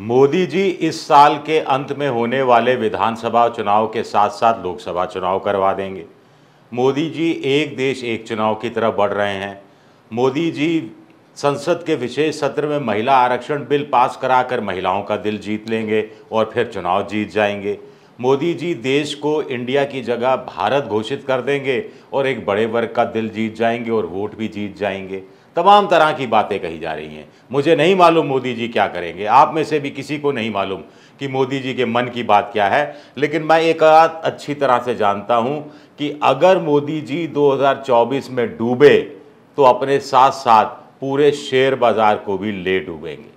मोदी जी इस साल के अंत में होने वाले विधानसभा चुनाव के साथ साथ लोकसभा चुनाव करवा देंगे मोदी जी एक देश एक चुनाव की तरफ बढ़ रहे हैं मोदी जी संसद के विशेष सत्र में महिला आरक्षण बिल पास कराकर महिलाओं का दिल जीत लेंगे और फिर चुनाव जीत जाएंगे मोदी जी देश को इंडिया की जगह भारत घोषित कर देंगे और एक बड़े वर्ग का दिल जीत जाएंगे और वोट भी जीत जाएंगे तमाम तरह की बातें कही जा रही हैं मुझे नहीं मालूम मोदी जी क्या करेंगे आप में से भी किसी को नहीं मालूम कि मोदी जी के मन की बात क्या है लेकिन मैं एक बात अच्छी तरह से जानता हूं कि अगर मोदी जी 2024 में डूबे तो अपने साथ साथ पूरे शेयर बाजार को भी ले डूबेंगे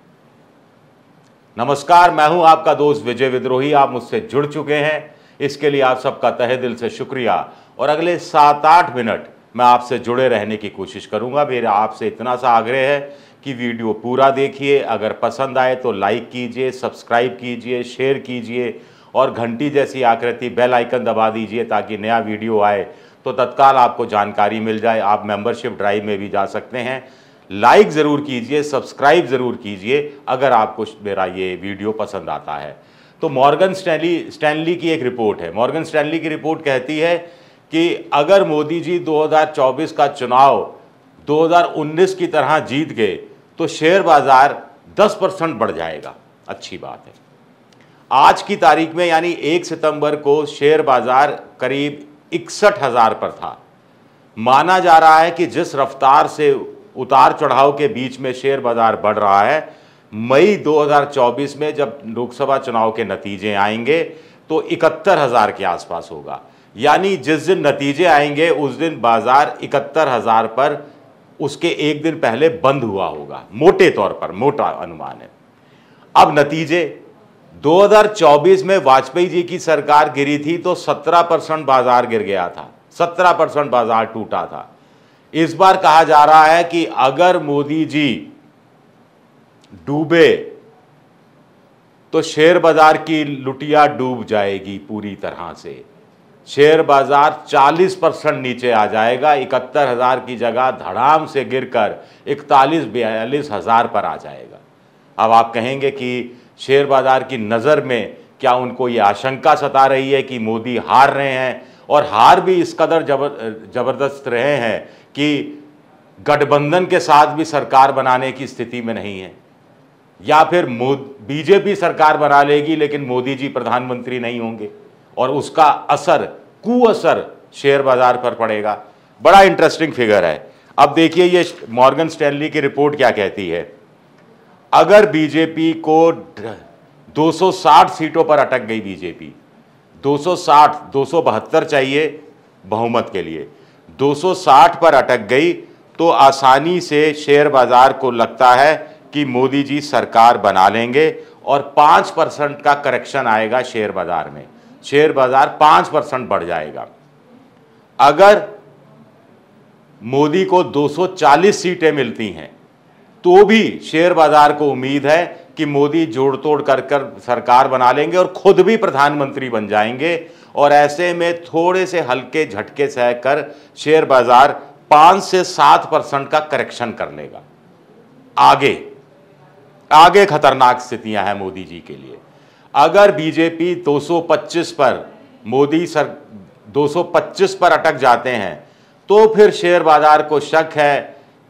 नमस्कार मैं हूं आपका दोस्त विजय विद्रोही आप मुझसे जुड़ चुके हैं इसके लिए आप सबका तहे दिल से शुक्रिया और अगले सात आठ मिनट मैं आपसे जुड़े रहने की कोशिश करूँगा मेरा आपसे इतना सा आग्रह है कि वीडियो पूरा देखिए अगर पसंद आए तो लाइक कीजिए सब्सक्राइब कीजिए शेयर कीजिए और घंटी जैसी आकृति बेल आइकन दबा दीजिए ताकि नया वीडियो आए तो तत्काल आपको जानकारी मिल जाए आप मेंबरशिप ड्राइव में भी जा सकते हैं लाइक ज़रूर कीजिए सब्सक्राइब ज़रूर कीजिए अगर आपको मेरा ये वीडियो पसंद आता है तो मॉर्गन स्टैनली स्टैनली की एक रिपोर्ट है मॉर्गन स्टैनली की रिपोर्ट कहती है कि अगर मोदी जी 2024 का चुनाव 2019 की तरह जीत गए तो शेयर बाज़ार 10 परसेंट बढ़ जाएगा अच्छी बात है आज की तारीख में यानी 1 सितंबर को शेयर बाज़ार करीब इकसठ हज़ार पर था माना जा रहा है कि जिस रफ्तार से उतार चढ़ाव के बीच में शेयर बाज़ार बढ़ रहा है मई 2024 में जब लोकसभा चुनाव के नतीजे आएंगे तो इकहत्तर हज़ार के आसपास होगा यानी जिस दिन नतीजे आएंगे उस दिन बाज़ार इकहत्तर हज़ार पर उसके एक दिन पहले बंद हुआ होगा मोटे तौर पर मोटा अनुमान है अब नतीजे 2024 में वाजपेयी जी की सरकार गिरी थी तो 17 परसेंट बाजार गिर गया था 17 परसेंट बाजार टूटा था इस बार कहा जा रहा है कि अगर मोदी जी डूबे तो शेयर बाजार की लुटिया डूब जाएगी पूरी तरह से शेयर बाजार 40 परसेंट नीचे आ जाएगा इकहत्तर हज़ार की जगह धड़ाम से गिरकर इकतालीस बयालीस हज़ार पर आ जाएगा अब आप कहेंगे कि शेयर बाज़ार की नज़र में क्या उनको ये आशंका सता रही है कि मोदी हार रहे हैं और हार भी इस कदर जबर जबरदस्त रहे हैं कि गठबंधन के साथ भी सरकार बनाने की स्थिति में नहीं है या फिर बीजेपी सरकार बना लेगी लेकिन मोदी जी प्रधानमंत्री नहीं होंगे और उसका असर कुअसर शेयर बाजार पर पड़ेगा बड़ा इंटरेस्टिंग फिगर है अब देखिए ये मॉर्गन स्टैनली की रिपोर्ट क्या कहती है अगर बीजेपी को 260 सीटों पर अटक गई बीजेपी 260 272 चाहिए बहुमत के लिए 260 पर अटक गई तो आसानी से शेयर बाजार को लगता है कि मोदी जी सरकार बना लेंगे और 5 परसेंट का करेक्शन आएगा शेयर बाजार में शेयर बाजार पांच परसेंट बढ़ जाएगा अगर मोदी को 240 सीटें मिलती हैं तो भी शेयर बाजार को उम्मीद है कि मोदी जोड़ तोड़ कर कर सरकार बना लेंगे और खुद भी प्रधानमंत्री बन जाएंगे और ऐसे में थोड़े से हल्के झटके सह कर शेयर बाजार पांच से सात परसेंट का करेक्शन कर लेगा आगे आगे खतरनाक स्थितियां हैं मोदी जी के लिए अगर बीजेपी 225 पर मोदी सर 225 पर अटक जाते हैं तो फिर शेयर बाजार को शक है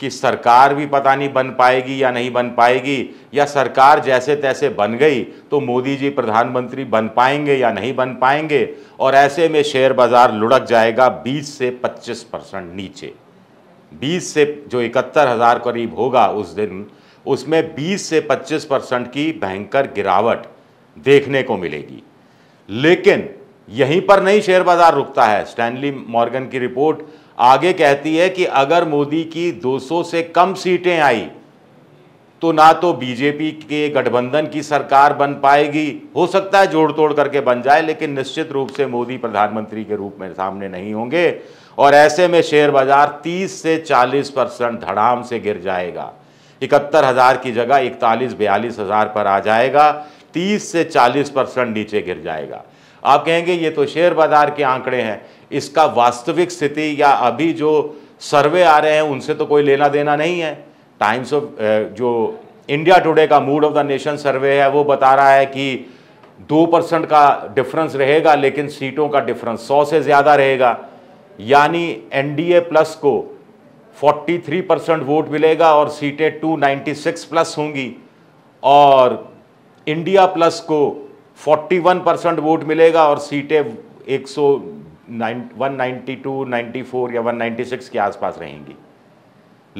कि सरकार भी पता नहीं बन पाएगी या नहीं बन पाएगी या सरकार जैसे तैसे बन गई तो मोदी जी प्रधानमंत्री बन पाएंगे या नहीं बन पाएंगे और ऐसे में शेयर बाज़ार लुढ़क जाएगा 20 से 25 परसेंट नीचे 20 से जो इकहत्तर हज़ार करीब होगा उस दिन उसमें 20 से 25 परसेंट की भयंकर गिरावट देखने को मिलेगी लेकिन यहीं पर नहीं शेयर बाजार रुकता है स्टैनली मॉर्गन की रिपोर्ट आगे कहती है कि अगर मोदी की 200 से कम सीटें आई तो ना तो बीजेपी के गठबंधन की सरकार बन पाएगी हो सकता है जोड़ तोड़ करके बन जाए लेकिन निश्चित रूप से मोदी प्रधानमंत्री के रूप में सामने नहीं होंगे और ऐसे में शेयर बाजार 30 से 40 परसेंट धड़ाम से गिर जाएगा इकहत्तर हज़ार की जगह इकतालीस बयालीस हज़ार पर आ जाएगा 30 से 40 परसेंट नीचे गिर जाएगा आप कहेंगे ये तो शेयर बाजार के आंकड़े हैं इसका वास्तविक स्थिति या अभी जो सर्वे आ रहे हैं उनसे तो कोई लेना देना नहीं है टाइम्स ऑफ जो इंडिया टुडे का mood of the nation survey है वो बता रहा है कि दो परसेंट का डिफरेंस रहेगा लेकिन सीटों का डिफरेंस सौ से ज़्यादा रहेगा यानी एनडीए प्लस को 43 परसेंट वोट मिलेगा और सीटें 296 प्लस होंगी और इंडिया प्लस को 41 परसेंट वोट मिलेगा और सीटें एक सौ नाइन्टी या 196 के आसपास रहेंगी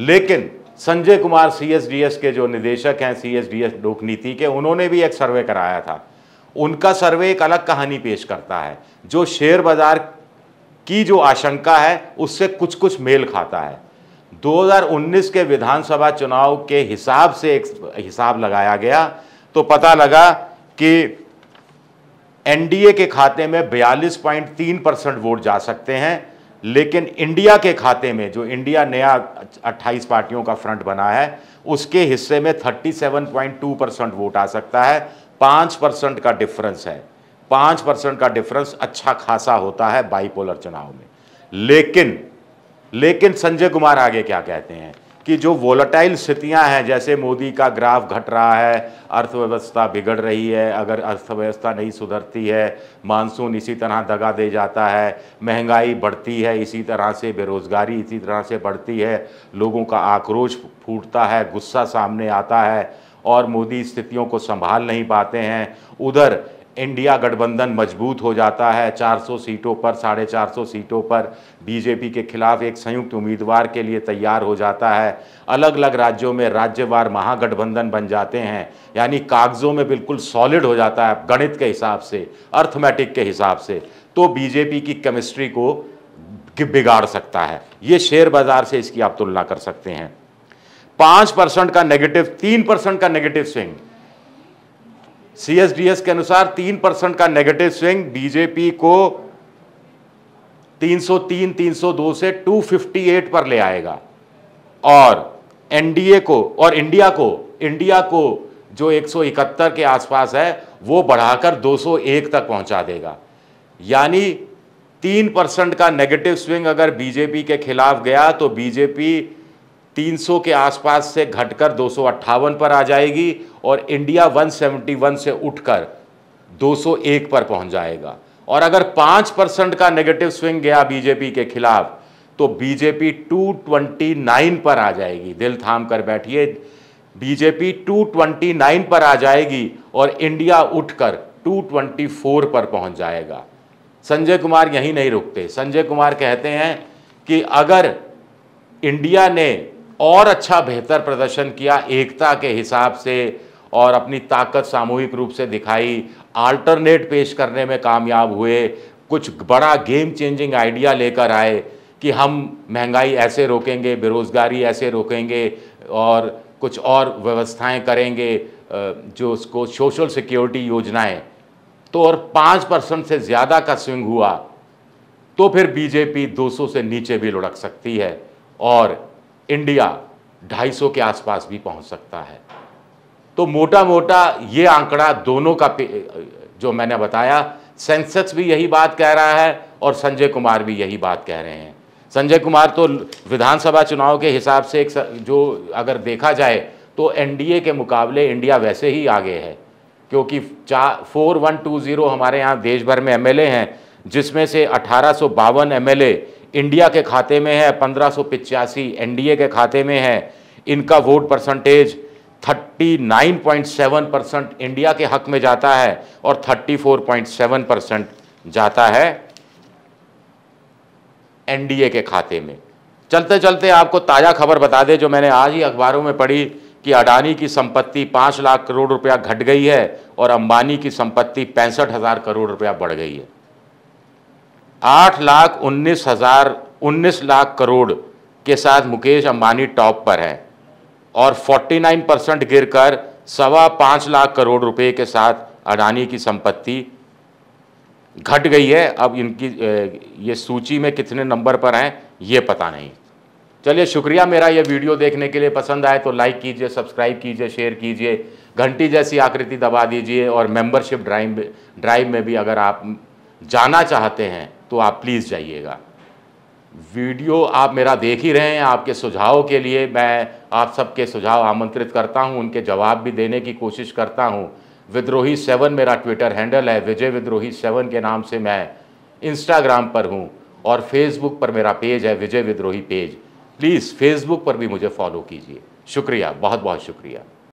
लेकिन संजय कुमार सीएसडीएस के जो निदेशक हैं सीएसडीएस लोक नीति के उन्होंने भी एक सर्वे कराया था उनका सर्वे एक अलग कहानी पेश करता है जो शेयर बाजार की जो आशंका है उससे कुछ कुछ मेल खाता है 2019 के विधानसभा चुनाव के हिसाब से एक हिसाब लगाया गया तो पता लगा कि एनडीए के खाते में 42.3 परसेंट वोट जा सकते हैं लेकिन इंडिया के खाते में जो इंडिया नया 28 पार्टियों का फ्रंट बना है उसके हिस्से में 37.2 परसेंट वोट आ सकता है 5 परसेंट का डिफरेंस है 5 परसेंट का डिफरेंस अच्छा खासा होता है बाईपोलर चुनाव में लेकिन लेकिन संजय कुमार आगे क्या कहते हैं कि जो वोलाटाइल स्थितियां हैं जैसे मोदी का ग्राफ घट रहा है अर्थव्यवस्था बिगड़ रही है अगर अर्थव्यवस्था नहीं सुधरती है मानसून इसी तरह दगा दे जाता है महंगाई बढ़ती है इसी तरह से बेरोज़गारी इसी तरह से बढ़ती है लोगों का आक्रोश फूटता है गुस्सा सामने आता है और मोदी स्थितियों को संभाल नहीं पाते हैं उधर इंडिया गठबंधन मजबूत हो जाता है 400 सीटों पर साढ़े चार सीटों पर बीजेपी के खिलाफ एक संयुक्त उम्मीदवार के लिए तैयार हो जाता है अलग अलग राज्यों में राज्यवार महागठबंधन बन जाते हैं यानी कागज़ों में बिल्कुल सॉलिड हो जाता है गणित के हिसाब से अर्थमेटिक के हिसाब से तो बीजेपी की केमिस्ट्री को बिगाड़ सकता है ये शेयर बाज़ार से इसकी आप तुलना कर सकते हैं पाँच परसेंट का नेगेटिव तीन परसेंट का नेगेटिव स्विंग सीएसडीएस के अनुसार तीन परसेंट का नेगेटिव स्विंग बीजेपी को 303, 302 से 258 पर ले आएगा और एनडीए को और इंडिया को इंडिया को जो 171 के आसपास है वो बढ़ाकर 201 तक पहुंचा देगा यानी तीन परसेंट का नेगेटिव स्विंग अगर बीजेपी के खिलाफ गया तो बीजेपी 300 के आसपास से घटकर दो पर आ जाएगी और इंडिया 171 से उठकर 201 पर पहुंच जाएगा और अगर पाँच परसेंट का नेगेटिव स्विंग गया बीजेपी के खिलाफ तो बीजेपी 229 पर आ जाएगी दिल थाम कर बैठिए बीजेपी 229 पर आ जाएगी और इंडिया उठकर 224 पर पहुंच जाएगा संजय कुमार यहीं नहीं रुकते संजय कुमार कहते हैं कि अगर इंडिया ने और अच्छा बेहतर प्रदर्शन किया एकता के हिसाब से और अपनी ताकत सामूहिक रूप से दिखाई आल्टरनेट पेश करने में कामयाब हुए कुछ बड़ा गेम चेंजिंग आइडिया लेकर आए कि हम महंगाई ऐसे रोकेंगे बेरोज़गारी ऐसे रोकेंगे और कुछ और व्यवस्थाएं करेंगे जो उसको सोशल सिक्योरिटी योजनाएं तो और पाँच परसेंट से ज़्यादा का स्विंग हुआ तो फिर बीजेपी 200 से नीचे भी लुढ़क सकती है और इंडिया 250 के आसपास भी पहुंच सकता है तो मोटा मोटा ये आंकड़ा दोनों का जो मैंने बताया सेंसेक्स भी यही बात कह रहा है और संजय कुमार भी यही बात कह रहे हैं संजय कुमार तो विधानसभा चुनाव के हिसाब से एक जो अगर देखा जाए तो एनडीए के मुकाबले इंडिया वैसे ही आगे है क्योंकि चार फोर वन टू ज़ीरो हमारे यहाँ देश भर में एमएलए हैं जिसमें से अठारह सौ बावन एम इंडिया के खाते में है पंद्रह सौ पिचासी के खाते में है इनका वोट परसेंटेज 39.7 परसेंट इंडिया के हक में जाता है और 34.7 परसेंट जाता है एनडीए के खाते में चलते चलते आपको ताज़ा खबर बता दे जो मैंने आज ही अखबारों में पढ़ी कि अडानी की संपत्ति 5 लाख करोड़ रुपया घट गई है और अंबानी की संपत्ति पैंसठ हज़ार करोड़ रुपया बढ़ गई है आठ लाख उन्नीस हज़ार उन्नीस लाख करोड़ के साथ मुकेश अंबानी टॉप पर है और 49 परसेंट गिर कर सवा पाँच लाख करोड़ रुपए के साथ अडानी की संपत्ति घट गई है अब इनकी ये सूची में कितने नंबर पर हैं ये पता नहीं चलिए शुक्रिया मेरा ये वीडियो देखने के लिए पसंद आए तो लाइक कीजिए सब्सक्राइब कीजिए शेयर कीजिए घंटी जैसी आकृति दबा दीजिए और मेंबरशिप ड्राइव ड्राइव में भी अगर आप जाना चाहते हैं तो आप प्लीज़ जाइएगा वीडियो आप मेरा देख ही रहे हैं आपके सुझाव के लिए मैं आप सबके सुझाव आमंत्रित करता हूं उनके जवाब भी देने की कोशिश करता हूं विद्रोही सेवन मेरा ट्विटर हैंडल है विजय विद्रोही सेवन के नाम से मैं इंस्टाग्राम पर हूं और फेसबुक पर मेरा पेज है विजय विद्रोही पेज प्लीज़ फेसबुक पर भी मुझे फॉलो कीजिए शुक्रिया बहुत बहुत शुक्रिया